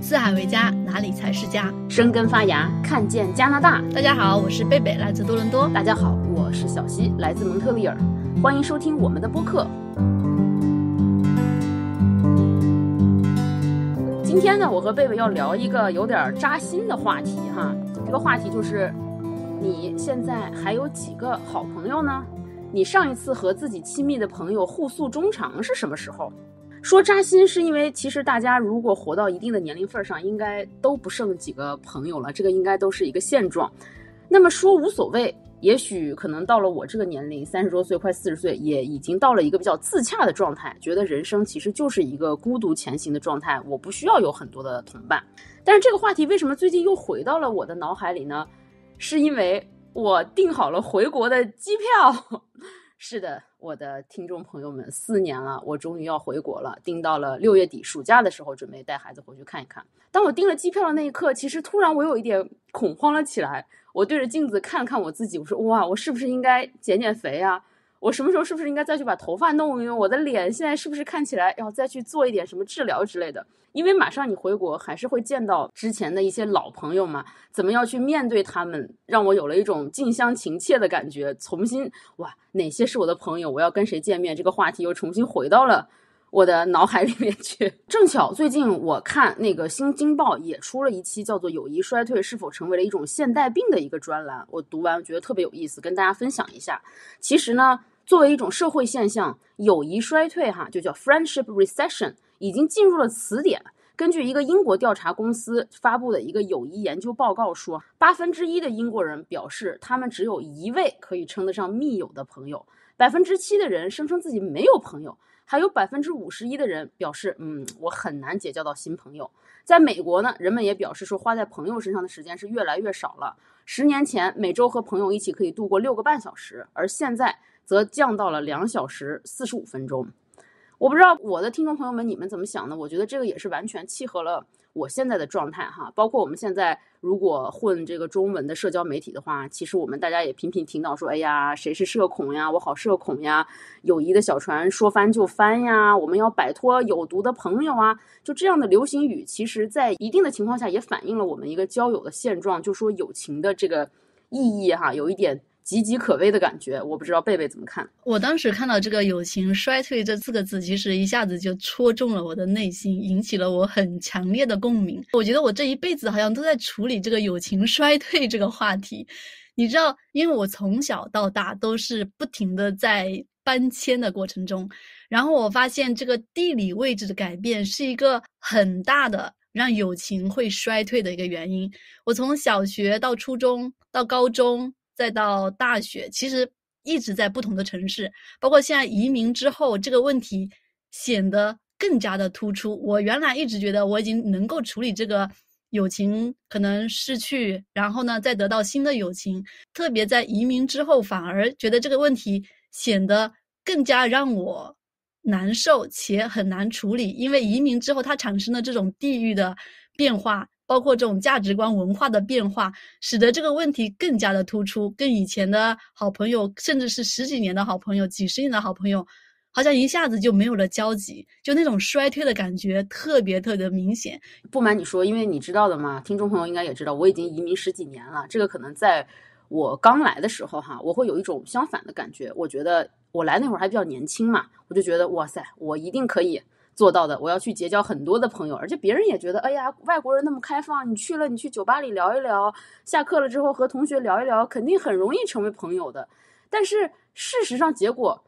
四海为家，哪里才是家？生根发芽，看见加拿大。大家好，我是贝贝，来自多伦多。大家好，我是小溪，来自蒙特利尔。欢迎收听我们的播客。今天呢，我和贝贝要聊一个有点扎心的话题哈。这个话题就是，你现在还有几个好朋友呢？你上一次和自己亲密的朋友互诉衷肠是什么时候？说扎心是因为，其实大家如果活到一定的年龄份上，应该都不剩几个朋友了，这个应该都是一个现状。那么说无所谓，也许可能到了我这个年龄，三十多岁，快四十岁，也已经到了一个比较自洽的状态，觉得人生其实就是一个孤独前行的状态，我不需要有很多的同伴。但是这个话题为什么最近又回到了我的脑海里呢？是因为我订好了回国的机票。是的。我的听众朋友们，四年了，我终于要回国了，订到了六月底暑假的时候，准备带孩子回去看一看。当我订了机票的那一刻，其实突然我有一点恐慌了起来。我对着镜子看了看我自己，我说：哇，我是不是应该减减肥啊？我什么时候是不是应该再去把头发弄一弄？我的脸现在是不是看起来要再去做一点什么治疗之类的？因为马上你回国还是会见到之前的一些老朋友嘛，怎么要去面对他们，让我有了一种近乡情怯的感觉。重新哇，哪些是我的朋友，我要跟谁见面，这个话题又重新回到了我的脑海里面去。正巧最近我看那个《新京报》也出了一期叫做“友谊衰退是否成为了一种现代病”的一个专栏，我读完觉得特别有意思，跟大家分享一下。其实呢。作为一种社会现象，友谊衰退，哈，就叫 friendship recession，已经进入了词典。根据一个英国调查公司发布的一个友谊研究报告说，八分之一的英国人表示他们只有一位可以称得上密友的朋友，百分之七的人声称自己没有朋友，还有百分之五十一的人表示，嗯，我很难结交到新朋友。在美国呢，人们也表示说，花在朋友身上的时间是越来越少了。十年前，每周和朋友一起可以度过六个半小时，而现在。则降到了两小时四十五分钟，我不知道我的听众朋友们你们怎么想的？我觉得这个也是完全契合了我现在的状态哈。包括我们现在如果混这个中文的社交媒体的话，其实我们大家也频频听到说，哎呀，谁是社恐呀？我好社恐呀！友谊的小船说翻就翻呀！我们要摆脱有毒的朋友啊！就这样的流行语，其实在一定的情况下也反映了我们一个交友的现状，就说友情的这个意义哈，有一点。岌岌可危的感觉，我不知道贝贝怎么看。我当时看到这个“友情衰退”这四个字，其实一下子就戳中了我的内心，引起了我很强烈的共鸣。我觉得我这一辈子好像都在处理这个友情衰退这个话题。你知道，因为我从小到大都是不停的在搬迁的过程中，然后我发现这个地理位置的改变是一个很大的让友情会衰退的一个原因。我从小学到初中到高中。再到大学，其实一直在不同的城市，包括现在移民之后，这个问题显得更加的突出。我原来一直觉得我已经能够处理这个友情可能失去，然后呢再得到新的友情，特别在移民之后，反而觉得这个问题显得更加让我难受且很难处理，因为移民之后它产生的这种地域的变化。包括这种价值观、文化的变化，使得这个问题更加的突出。跟以前的好朋友，甚至是十几年的好朋友、几十年的好朋友，好像一下子就没有了交集，就那种衰退的感觉特别特别明显。不瞒你说，因为你知道的嘛，听众朋友应该也知道，我已经移民十几年了。这个可能在我刚来的时候，哈，我会有一种相反的感觉。我觉得我来那会儿还比较年轻嘛，我就觉得哇塞，我一定可以。做到的，我要去结交很多的朋友，而且别人也觉得，哎呀，外国人那么开放，你去了，你去酒吧里聊一聊，下课了之后和同学聊一聊，肯定很容易成为朋友的。但是事实上结果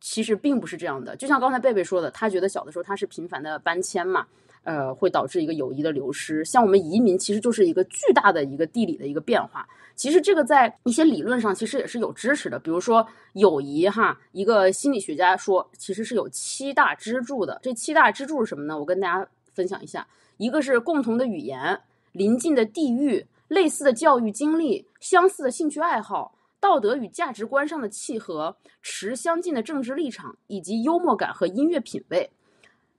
其实并不是这样的，就像刚才贝贝说的，他觉得小的时候他是频繁的搬迁嘛。呃，会导致一个友谊的流失。像我们移民，其实就是一个巨大的一个地理的一个变化。其实这个在一些理论上，其实也是有支持的。比如说友谊，哈，一个心理学家说，其实是有七大支柱的。这七大支柱是什么呢？我跟大家分享一下：一个是共同的语言，邻近的地域，类似的教育经历，相似的兴趣爱好，道德与价值观上的契合，持相近的政治立场，以及幽默感和音乐品味。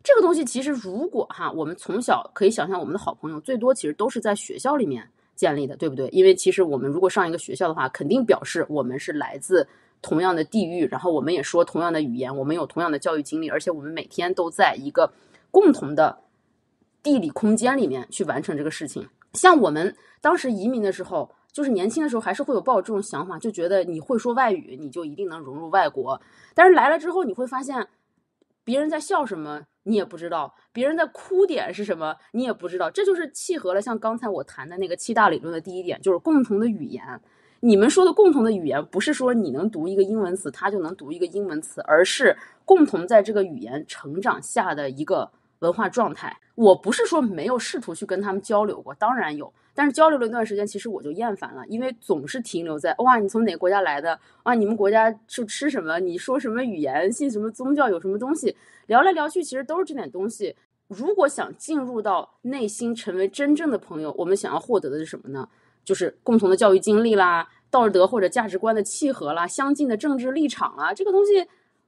这个东西其实，如果哈，我们从小可以想象，我们的好朋友最多其实都是在学校里面建立的，对不对？因为其实我们如果上一个学校的话，肯定表示我们是来自同样的地域，然后我们也说同样的语言，我们有同样的教育经历，而且我们每天都在一个共同的地理空间里面去完成这个事情。像我们当时移民的时候，就是年轻的时候，还是会有抱这种想法，就觉得你会说外语，你就一定能融入外国。但是来了之后，你会发现别人在笑什么。你也不知道别人的哭点是什么，你也不知道，这就是契合了像刚才我谈的那个七大理论的第一点，就是共同的语言。你们说的共同的语言，不是说你能读一个英文词，他就能读一个英文词，而是共同在这个语言成长下的一个文化状态。我不是说没有试图去跟他们交流过，当然有。但是交流了一段时间，其实我就厌烦了，因为总是停留在哇，你从哪个国家来的？啊，你们国家就吃什么？你说什么语言？信什么宗教？有什么东西？聊来聊去，其实都是这点东西。如果想进入到内心，成为真正的朋友，我们想要获得的是什么呢？就是共同的教育经历啦，道德或者价值观的契合啦，相近的政治立场啊，这个东西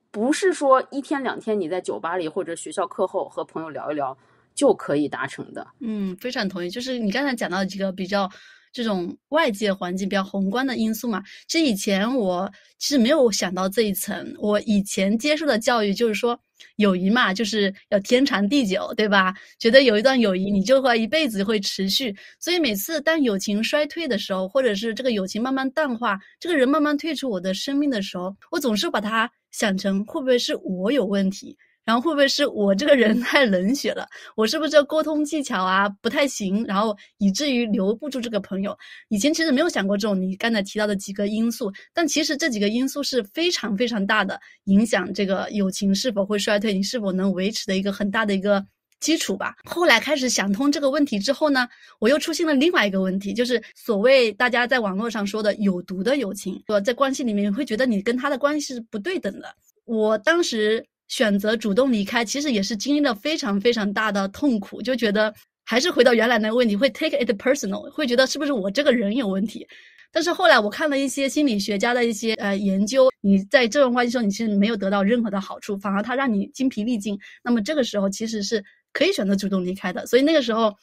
不是说一天两天你在酒吧里或者学校课后和朋友聊一聊。就可以达成的。嗯，非常同意。就是你刚才讲到几个比较这种外界环境比较宏观的因素嘛，其实以前我其实没有想到这一层。我以前接受的教育就是说，友谊嘛，就是要天长地久，对吧？觉得有一段友谊，你就会一辈子会持续。所以每次当友情衰退的时候，或者是这个友情慢慢淡化，这个人慢慢退出我的生命的时候，我总是把它想成会不会是我有问题。然后会不会是我这个人 太冷血了？我是不是沟通技巧啊不太行？然后以至于留不住这个朋友？以前其实没有想过这种你刚才提到的几个因素，但其实这几个因素是非常非常大的影响这个友情是否会衰退，你是否能维持的一个很大的一个基础吧。后来开始想通这个问题之后呢，我又出现了另外一个问题，就是所谓大家在网络上说的有毒的友情，说在关系里面会觉得你跟他的关系是不对等的。我当时。选择主动离开，其实也是经历了非常非常大的痛苦，就觉得还是回到原来那个问题，会 take it personal，会觉得是不是我这个人有问题。但是后来我看了一些心理学家的一些呃研究，你在这段关系中你是没有得到任何的好处，反而他让你精疲力尽。那么这个时候其实是可以选择主动离开的，所以那个时候。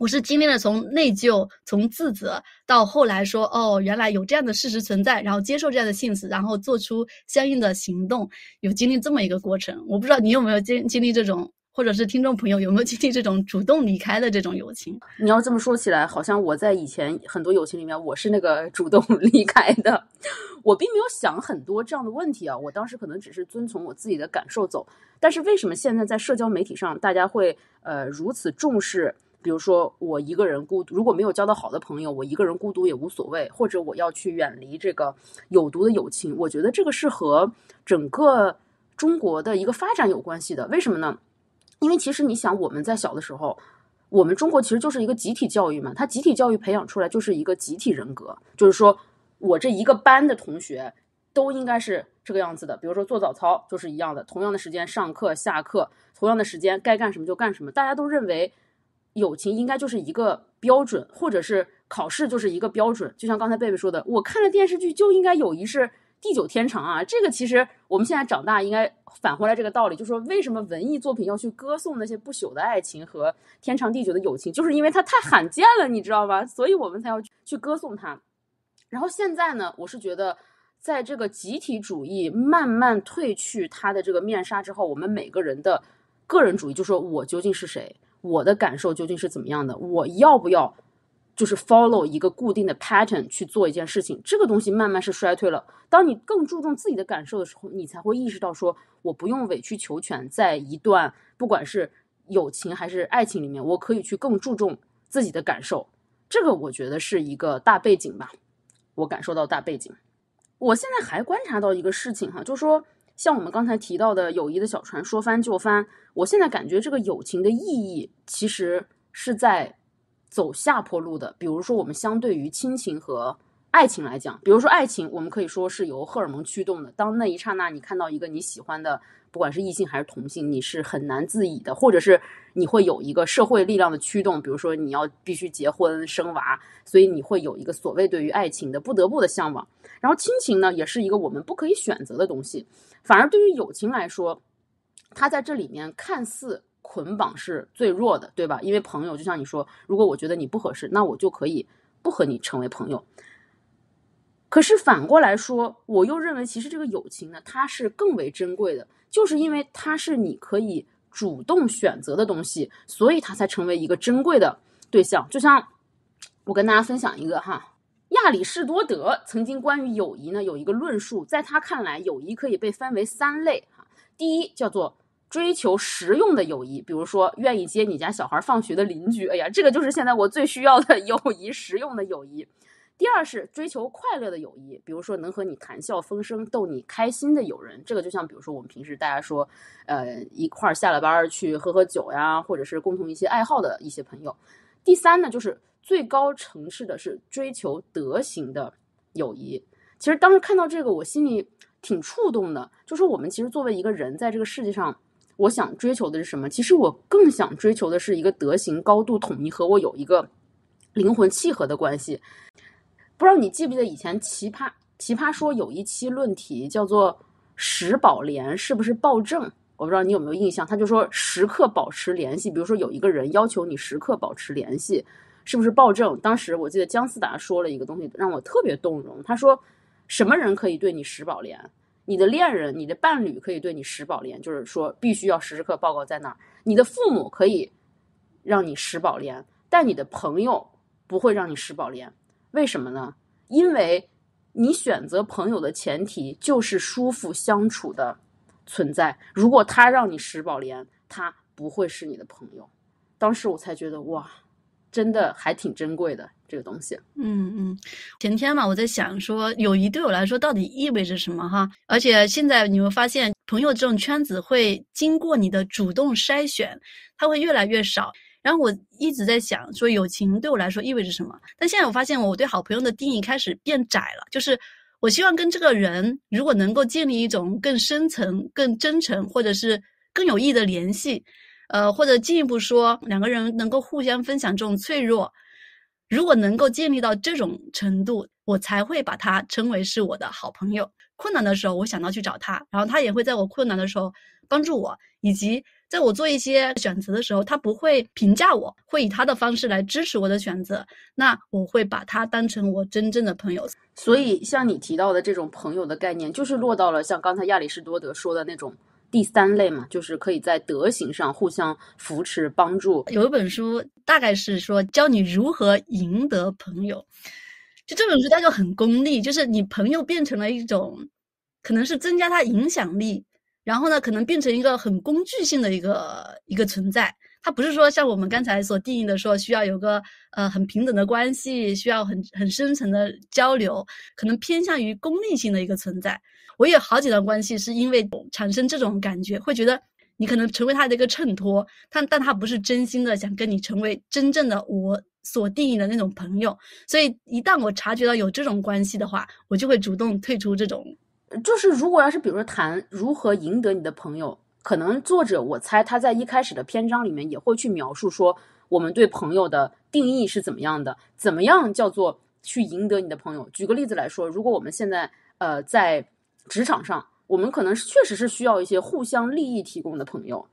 我是经历了从内疚、从自责，到后来说哦，原来有这样的事实存在，然后接受这样的现实，然后做出相应的行动，有经历这么一个过程。我不知道你有没有经经历这种，或者是听众朋友有没有经历这种主动离开的这种友情。你要这么说起来，好像我在以前很多友情里面，我是那个主动 离开的。我并没有想很多这样的问题啊，我当时可能只是遵从我自己的感受走。但是为什么现在在社交媒体上，大家会呃如此重视？比如说，我一个人孤独，如果没有交到好的朋友，我一个人孤独也无所谓。或者，我要去远离这个有毒的友情。我觉得这个是和整个中国的一个发展有关系的。为什么呢？因为其实你想，我们在小的时候，我们中国其实就是一个集体教育嘛。它集体教育培养出来就是一个集体人格，就是说我这一个班的同学都应该是这个样子的。比如说做早操就是一样的，同样的时间上课下课，同样的时间该干什么就干什么，大家都认为。友情应该就是一个标准，或者是考试就是一个标准。就像刚才贝贝说的，我看了电视剧就应该友谊是地久天长啊。这个其实我们现在长大应该返回来这个道理，就说为什么文艺作品要去歌颂那些不朽的爱情和天长地久的友情，就是因为它太罕见了，你知道吗？所以我们才要去去歌颂它。然后现在呢，我是觉得在这个集体主义慢慢褪去它的这个面纱之后，我们每个人的个人主义，就说我究竟是谁。我的感受究竟是怎么样的？我要不要就是 follow 一个固定的 pattern 去做一件事情？这个东西慢慢是衰退了。当你更注重自己的感受的时候，你才会意识到说，我不用委曲求全，在一段不管是友情还是爱情里面，我可以去更注重自己的感受。这个我觉得是一个大背景吧，我感受到大背景。我现在还观察到一个事情哈，就是说。像我们刚才提到的，友谊的小船说翻就翻。我现在感觉这个友情的意义其实是在走下坡路的。比如说，我们相对于亲情和爱情来讲，比如说爱情，我们可以说是由荷尔蒙驱动的。当那一刹那，你看到一个你喜欢的。不管是异性还是同性，你是很难自已的，或者是你会有一个社会力量的驱动，比如说你要必须结婚生娃，所以你会有一个所谓对于爱情的不得不的向往。然后亲情呢，也是一个我们不可以选择的东西，反而对于友情来说，它在这里面看似捆绑是最弱的，对吧？因为朋友就像你说，如果我觉得你不合适，那我就可以不和你成为朋友。可是反过来说，我又认为其实这个友情呢，它是更为珍贵的。就是因为它是你可以主动选择的东西，所以它才成为一个珍贵的对象。就像我跟大家分享一个哈，亚里士多德曾经关于友谊呢有一个论述，在他看来，友谊可以被分为三类哈。第一叫做追求实用的友谊，比如说愿意接你家小孩放学的邻居，哎呀，这个就是现在我最需要的 友谊，实用的友谊。第二是追求快乐的友谊，比如说能和你谈笑风生、逗你开心的友人，这个就像比如说我们平时大家说，呃，一块儿下了班去喝喝酒呀，或者是共同一些爱好的一些朋友。第三呢，就是最高层次的是追求德行的友谊。其实当时看到这个，我心里挺触动的，就是我们其实作为一个人，在这个世界上，我想追求的是什么？其实我更想追求的是一个德行高度统一和我有一个灵魂契合的关系。不知道你记不记得以前奇葩奇葩说有一期论题叫做“时宝莲是不是暴政”，我不知道你有没有印象。他就说时刻保持联系，比如说有一个人要求你时刻保持联系，是不是暴政？当时我记得姜思达说了一个东西让我特别动容，他说什么人可以对你时宝莲？你的恋人、你的伴侣可以对你时宝莲，就是说必须要时时刻报告在哪儿。你的父母可以让你时宝莲，但你的朋友不会让你时宝莲。为什么呢？因为，你选择朋友的前提就是舒服相处的存在。如果他让你石宝莲，他不会是你的朋友。当时我才觉得哇，真的还挺珍贵的这个东西。嗯嗯，前天嘛，我在想说，友谊对我来说到底意味着什么哈？而且现在你会发现，朋友这种圈子会经过你的主动筛选，它会越来越少。然后我一直在想，说友情对我来说意味着什么。但现在我发现，我对好朋友的定义开始变窄了。就是我希望跟这个人，如果能够建立一种更深层、更真诚，或者是更有意义的联系，呃，或者进一步说，两个人能够互相分享这种脆弱，如果能够建立到这种程度，我才会把他称为是我的好朋友。困难的时候，我想到去找他，然后他也会在我困难的时候帮助我，以及。在我做一些选择的时候，他不会评价我，会以他的方式来支持我的选择。那我会把他当成我真正的朋友。所以，像你提到的这种朋友的概念，就是落到了像刚才亚里士多德说的那种第三类嘛，就是可以在德行上互相扶持、帮助。有一本书大概是说教你如何赢得朋友，就这本书它就很功利，就是你朋友变成了一种，可能是增加他影响力。然后呢，可能变成一个很工具性的一个一个存在。它不是说像我们刚才所定义的，说需要有个呃很平等的关系，需要很很深层的交流，可能偏向于功利性的一个存在。我有好几段关系是因为产生这种感觉，会觉得你可能成为他的一个衬托，但但他不是真心的想跟你成为真正的我所定义的那种朋友。所以一旦我察觉到有这种关系的话，我就会主动退出这种。就是，如果要是比如说谈如何赢得你的朋友，可能作者我猜他在一开始的篇章里面也会去描述说，我们对朋友的定义是怎么样的，怎么样叫做去赢得你的朋友。举个例子来说，如果我们现在呃在职场上，我们可能确实是需要一些互相利益提供的朋友。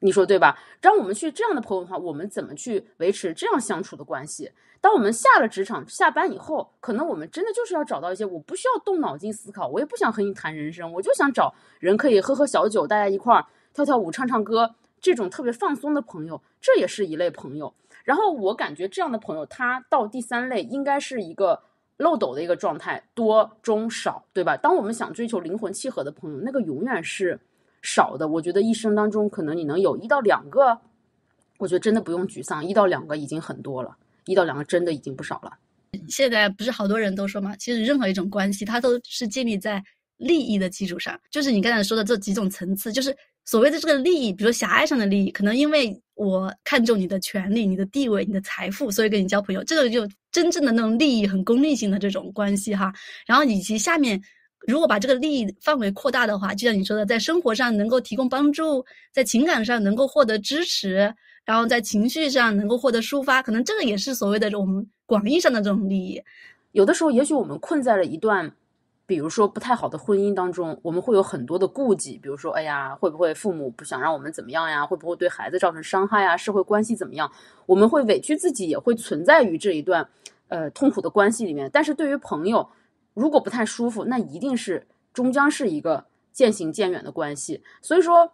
你说对吧？当我们去这样的朋友的话，我们怎么去维持这样相处的关系？当我们下了职场、下班以后，可能我们真的就是要找到一些我不需要动脑筋思考，我也不想和你谈人生，我就想找人可以喝喝小酒，大家一块儿跳跳舞、唱唱歌，这种特别放松的朋友，这也是一类朋友。然后我感觉这样的朋友，他到第三类应该是一个漏斗的一个状态，多、中、少，对吧？当我们想追求灵魂契合的朋友，那个永远是。少的，我觉得一生当中可能你能有一到两个，我觉得真的不用沮丧，一到两个已经很多了，一到两个真的已经不少了。现在不是好多人都说嘛，其实任何一种关系，它都是建立在利益的基础上，就是你刚才说的这几种层次，就是所谓的这个利益，比如说狭隘上的利益，可能因为我看重你的权利、你的地位、你的财富，所以跟你交朋友，这个就真正的那种利益很功利性的这种关系哈。然后以及下面。如果把这个利益范围扩大的话，就像你说的，在生活上能够提供帮助，在情感上能够获得支持，然后在情绪上能够获得抒发，可能这个也是所谓的这种广义上的这种利益。有的时候，也许我们困在了一段，比如说不太好的婚姻当中，我们会有很多的顾忌，比如说，哎呀，会不会父母不想让我们怎么样呀？会不会对孩子造成伤害啊？社会关系怎么样？我们会委屈自己，也会存在于这一段，呃，痛苦的关系里面。但是对于朋友。如果不太舒服，那一定是终将是一个渐行渐远的关系。所以说，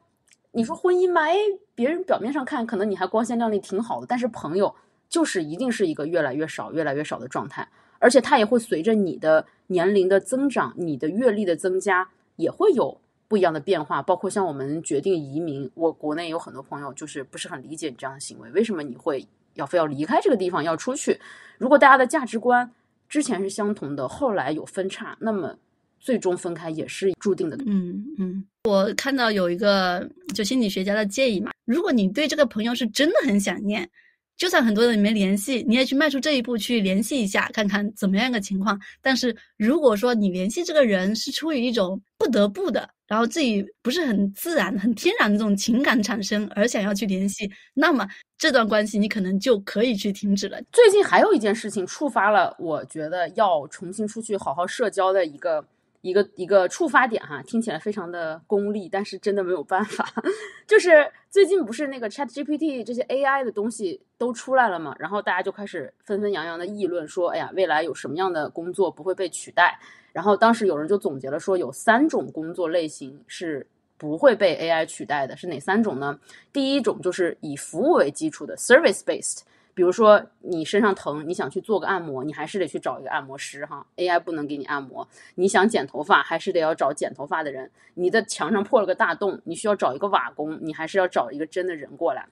你说婚姻嘛，哎，别人表面上看可能你还光鲜亮丽挺好的，但是朋友就是一定是一个越来越少、越来越少的状态。而且他也会随着你的年龄的增长、你的阅历的增加，也会有不一样的变化。包括像我们决定移民，我国内有很多朋友就是不是很理解你这样的行为，为什么你会要非要离开这个地方要出去？如果大家的价值观。之前是相同的，后来有分叉，那么最终分开也是注定的。嗯嗯，我看到有一个就心理学家的建议嘛，如果你对这个朋友是真的很想念，就算很多人没联系，你也去迈出这一步去联系一下，看看怎么样一个情况。但是如果说你联系这个人是出于一种不得不的。然后自己不是很自然、很天然的这种情感产生，而想要去联系，那么这段关系你可能就可以去停止了。最近还有一件事情触发了，我觉得要重新出去好好社交的一个。一个一个触发点哈，听起来非常的功利，但是真的没有办法。就是最近不是那个 Chat GPT 这些 AI 的东西都出来了嘛，然后大家就开始纷纷扬扬的议论说，哎呀，未来有什么样的工作不会被取代？然后当时有人就总结了说，有三种工作类型是不会被 AI 取代的，是哪三种呢？第一种就是以服务为基础的 service based。比如说你身上疼，你想去做个按摩，你还是得去找一个按摩师哈。AI 不能给你按摩。你想剪头发，还是得要找剪头发的人。你在墙上破了个大洞，你需要找一个瓦工，你还是要找一个真的人过来。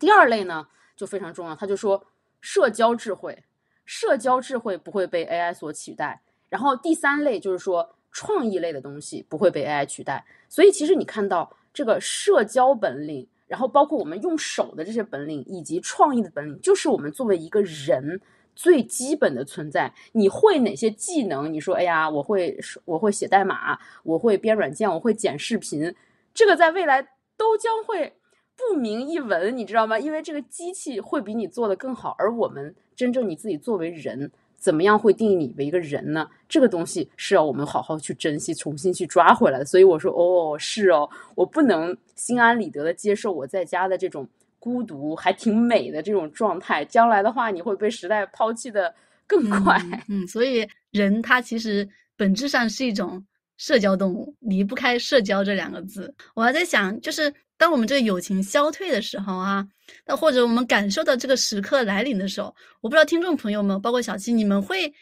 第二类呢就非常重要，他就说社交智慧，社交智慧不会被 AI 所取代。然后第三类就是说创意类的东西不会被 AI 取代。所以其实你看到这个社交本领。然后包括我们用手的这些本领，以及创意的本领，就是我们作为一个人最基本的存在。你会哪些技能？你说，哎呀，我会我会写代码，我会编软件，我会剪视频，这个在未来都将会不名一文，你知道吗？因为这个机器会比你做的更好，而我们真正你自己作为人。怎么样会定义你为一个人呢？这个东西是要我们好好去珍惜，重新去抓回来的。所以我说，哦，是哦，我不能心安理得的接受我在家的这种孤独，还挺美的这种状态。将来的话，你会被时代抛弃的更快。嗯，所以人他其实本质上是一种社交动物，离不开“社交”这两个字。我还在想，就是当我们这个友情消退的时候啊。那或者我们感受到这个时刻来临的时候，我不知道听众朋友们，包括小七，你们会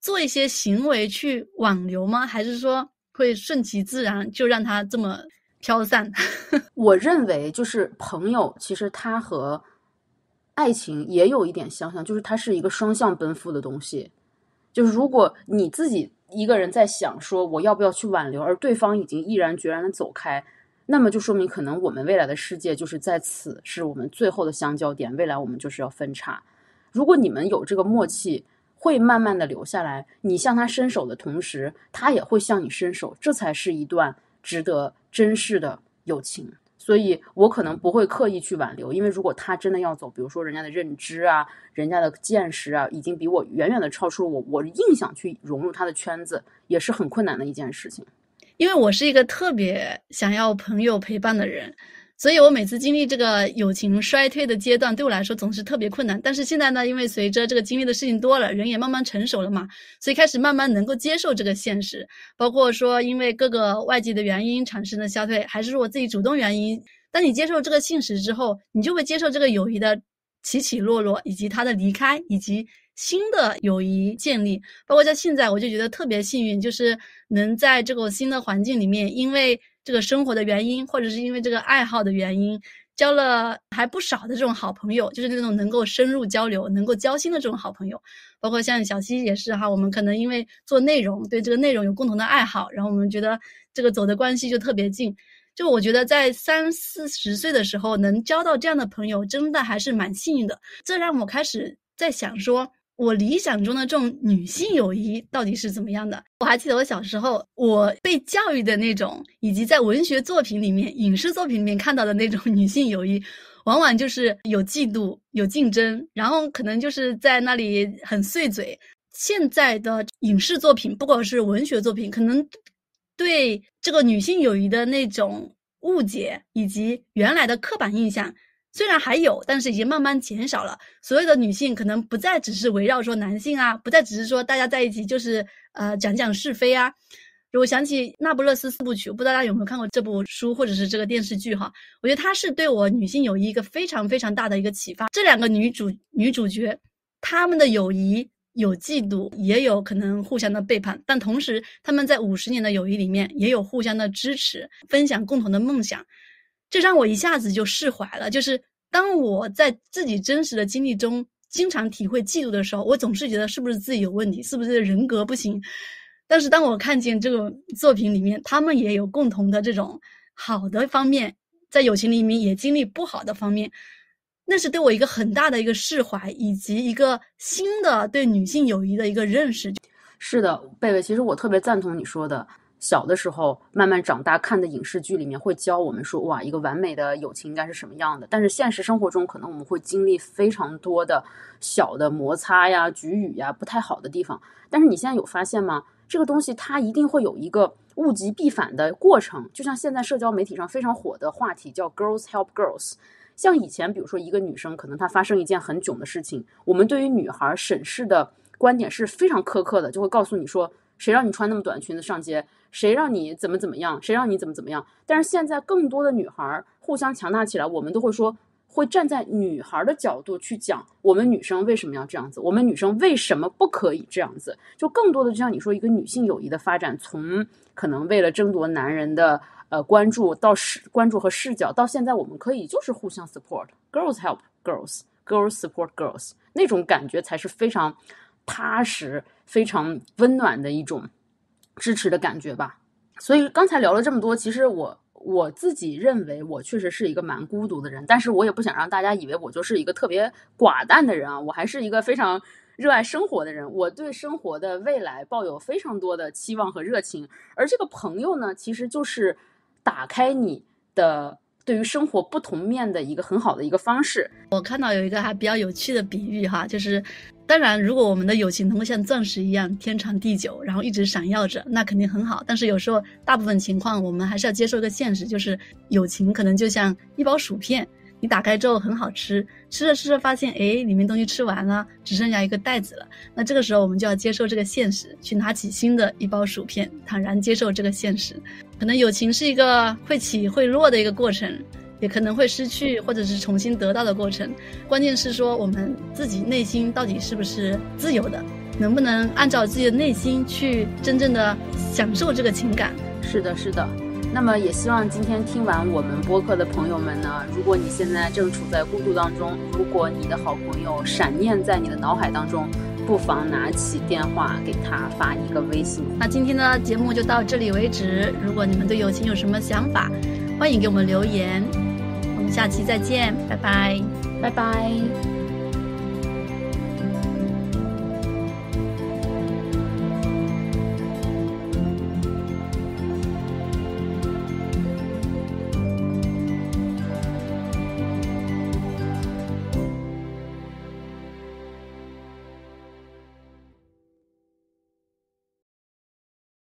做一些行为去挽留吗？还是说会顺其自然就让它这么飘散？我认为，就是朋友，其实他和爱情也有一点相像，就是它是一个双向奔赴的东西。就是如果你自己一个人在想说我要不要去挽留，而对方已经毅然决然的走开。那么就说明，可能我们未来的世界就是在此，是我们最后的相交点。未来我们就是要分叉。如果你们有这个默契，会慢慢的留下来。你向他伸手的同时，他也会向你伸手，这才是一段值得珍视的友情。所以我可能不会刻意去挽留，因为如果他真的要走，比如说人家的认知啊、人家的见识啊，已经比我远远的超出了我，我硬想去融入他的圈子，也是很困难的一件事情。因为我是一个特别想要朋友陪伴的人，所以我每次经历这个友情衰退的阶段，对我来说总是特别困难。但是现在呢，因为随着这个经历的事情多了，人也慢慢成熟了嘛，所以开始慢慢能够接受这个现实。包括说，因为各个外界的原因产生的消退，还是说我自己主动原因。当你接受这个现实之后，你就会接受这个友谊的起起落落，以及他的离开，以及。新的友谊建立，包括在现在，我就觉得特别幸运，就是能在这个新的环境里面，因为这个生活的原因，或者是因为这个爱好的原因，交了还不少的这种好朋友，就是那种能够深入交流、能够交心的这种好朋友。包括像小溪也是哈，我们可能因为做内容，对这个内容有共同的爱好，然后我们觉得这个走的关系就特别近。就我觉得在三四十岁的时候能交到这样的朋友，真的还是蛮幸运的。这让我开始在想说。我理想中的这种女性友谊到底是怎么样的？我还记得我小时候我被教育的那种，以及在文学作品里面、影视作品里面看到的那种女性友谊，往往就是有嫉妒、有竞争，然后可能就是在那里很碎嘴。现在的影视作品，不管是文学作品，可能对这个女性友谊的那种误解以及原来的刻板印象。虽然还有，但是已经慢慢减少了。所有的女性可能不再只是围绕说男性啊，不再只是说大家在一起就是呃讲讲是非啊。我想起《那不勒斯四部曲》，不知道大家有没有看过这部书或者是这个电视剧哈？我觉得它是对我女性友谊一个非常非常大的一个启发。这两个女主女主角，她们的友谊有嫉妒，也有可能互相的背叛，但同时她们在五十年的友谊里面也有互相的支持，分享共同的梦想。这让我一下子就释怀了。就是当我在自己真实的经历中经常体会嫉妒的时候，我总是觉得是不是自己有问题，是不是人格不行。但是当我看见这个作品里面，他们也有共同的这种好的方面，在友情里面也经历不好的方面，那是对我一个很大的一个释怀，以及一个新的对女性友谊的一个认识。是的，贝贝，其实我特别赞同你说的。小的时候，慢慢长大看的影视剧里面会教我们说，哇，一个完美的友情应该是什么样的。但是现实生活中，可能我们会经历非常多的小的摩擦呀、局语呀、不太好的地方。但是你现在有发现吗？这个东西它一定会有一个物极必反的过程。就像现在社交媒体上非常火的话题叫 “Girls Help Girls”。像以前，比如说一个女生可能她发生一件很囧的事情，我们对于女孩审视的观点是非常苛刻的，就会告诉你说。谁让你穿那么短裙子上街？谁让你怎么怎么样？谁让你怎么怎么样？但是现在更多的女孩互相强大起来，我们都会说，会站在女孩的角度去讲，我们女生为什么要这样子？我们女生为什么不可以这样子？就更多的，就像你说，一个女性友谊的发展，从可能为了争夺男人的呃关注到视关注和视角，到现在我们可以就是互相 support，girls help girls，girls support girls，那种感觉才是非常踏实。非常温暖的一种支持的感觉吧。所以刚才聊了这么多，其实我我自己认为，我确实是一个蛮孤独的人，但是我也不想让大家以为我就是一个特别寡淡的人啊，我还是一个非常热爱生活的人。我对生活的未来抱有非常多的期望和热情。而这个朋友呢，其实就是打开你的对于生活不同面的一个很好的一个方式。我看到有一个还比较有趣的比喻哈，就是。当然，如果我们的友情能够像钻石一样天长地久，然后一直闪耀着，那肯定很好。但是有时候，大部分情况我们还是要接受一个现实，就是友情可能就像一包薯片，你打开之后很好吃，吃着吃着发现，哎，里面东西吃完了，只剩下一个袋子了。那这个时候我们就要接受这个现实，去拿起新的一包薯片，坦然接受这个现实。可能友情是一个会起会落的一个过程。也可能会失去或者是重新得到的过程，关键是说我们自己内心到底是不是自由的，能不能按照自己的内心去真正的享受这个情感？是的，是的。那么也希望今天听完我们播客的朋友们呢，如果你现在正处在孤独当中，如果你的好朋友闪念在你的脑海当中，不妨拿起电话给他发一个微信。那今天的节目就到这里为止。如果你们对友情有什么想法，欢迎给我们留言。下期再见，拜拜，拜拜。